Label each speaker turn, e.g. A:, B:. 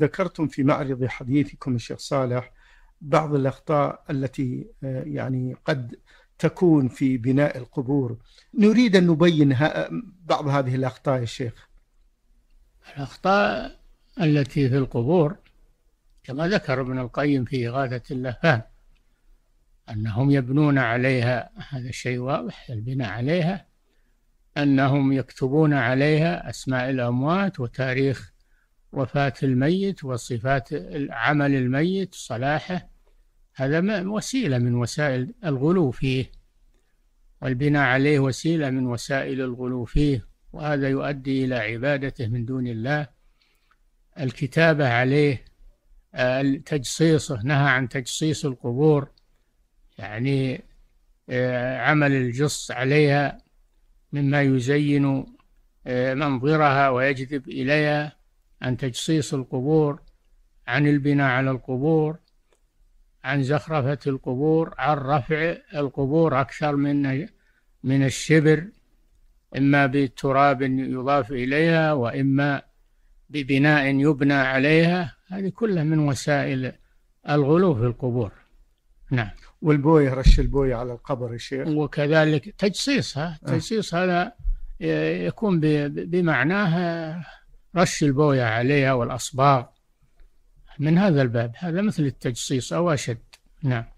A: ذكرتم في معرض حديثكم الشيخ صالح بعض الأخطاء التي آه، يعني قد تكون في بناء القبور نريد أن نبين بعض هذه الأخطاء يا شيخ الأخطاء التي في
B: القبور كما ذكر ابن القيم في إغاثة اللهفان أنهم يبنون عليها هذا الشيء واضح البناء عليها أنهم يكتبون عليها أسماء الأموات وتاريخ وفاة الميت وصفات عمل الميت صلاحه هذا وسيلة من وسائل الغلو فيه والبناء عليه وسيلة من وسائل الغلو فيه وهذا يؤدي إلى عبادته من دون الله الكتابة عليه آه، تجصيصه نهى عن تجصيص القبور يعني آه، عمل الجص عليها مما يزين آه، منظرها ويجذب إليها عن تجصيص القبور عن البناء على القبور عن زخرفة القبور عن رفع القبور أكثر من من الشبر إما بتراب يضاف إليها وإما ببناء يبنى عليها هذه كلها من وسائل الغلو في القبور نعم والبوية رش البوية على القبر يا شيخ وكذلك تجصيصها آه. تجصيص هذا آه، يكون بمعناه رش البوية عليها والأصباغ من هذا الباب هذا مثل التجصيص أو أشد نعم